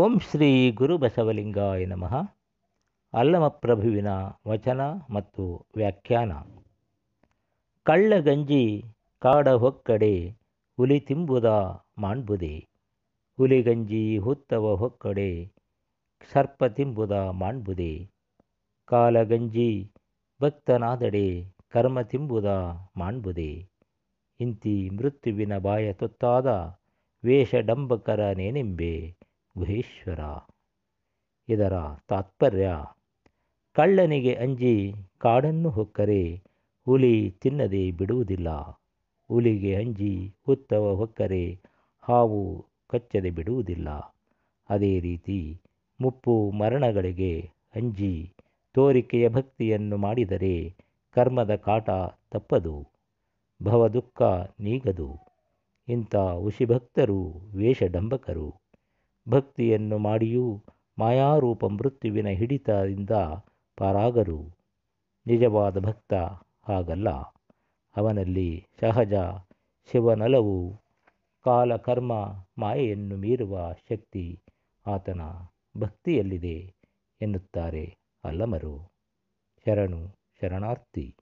ಓಂ ಶ್ರೀ ಗುರುಬಸವಲಿಂಗಾಯ ನಮಃ ಅಲ್ಲಮಪ್ರಭುವಿನ ವಚನ ಮತ್ತು ವ್ಯಾಖ್ಯಾನ ಕಳ್ಳಗಂಜಿ ಕಾಡ ಹೊಕ್ಕಡೆ ಹುಲಿ ತಿಂಬುದ ಮಾಣ್ಬುದೆ ಹುಲಿಗಂಜಿ ಹುತ್ತವ ಹೊಕ್ಕಡೆ ಸರ್ಪ ತಿಂಬುದ ಮಾಣ್ಬುದೆ ಕಾಲಗಂಜಿ ಭಕ್ತನಾದಡೆ ಕರ್ಮ ತಿಂಬುದ ಮಾಣ್ಬುದೇ ಇಂತಿ ಮೃತ್ಯುವಿನ ಬಾಯ ತೊತ್ತಾದ ವೇಷಡಂಬಕರ ನೇನೆಂಬೆ ಗುಹೇಶ್ವರ ಇದರ ತಾತ್ಪರ್ಯ ಕಳ್ಳನಿಗೆ ಅಂಜಿ ಕಾಡನ್ನು ಹೊಕ್ಕರೆ ಹುಲಿ ತಿನ್ನದೆ ಬಿಡುವುದಿಲ್ಲ ಹುಲಿಗೆ ಅಂಜಿ ಉತ್ತವ ಹೊಕ್ಕರೆ ಹಾವು ಕಚ್ಚದೆ ಬಿಡುವುದಿಲ್ಲ ಅದೇ ರೀತಿ ಮುಪ್ಪು ಮರಣಗಳಿಗೆ ಅಂಜಿ ತೋರಿಕೆಯ ಭಕ್ತಿಯನ್ನು ಮಾಡಿದರೆ ಕರ್ಮದ ಕಾಟ ತಪ್ಪದು ಭವದುಃಖ ನೀಗದು ಇಂಥ ಉಷಿಭಕ್ತರು ವೇಷಡಂಬಕರು ಭಕ್ತಿಯನ್ನು ಮಾಡಿಯೂ ಮಾಯಾರೂಪ ಮೃತ್ಯುವಿನ ಹಿಡಿತದಿಂದ ಪಾರಾಗರು ನಿಜವಾದ ಭಕ್ತ ಹಾಗಲ್ಲ ಅವನಲ್ಲಿ ಸಹಜ ಶಿವನಲವು ಕಾಲಕರ್ಮ ಮಾಯೆಯನ್ನು ಮೀರುವ ಶಕ್ತಿ ಆತನ ಭಕ್ತಿಯಲ್ಲಿದೆ ಎನ್ನುತ್ತಾರೆ ಅಲ್ಲಮರು ಶರಣು ಶರಣಾರ್ಥಿ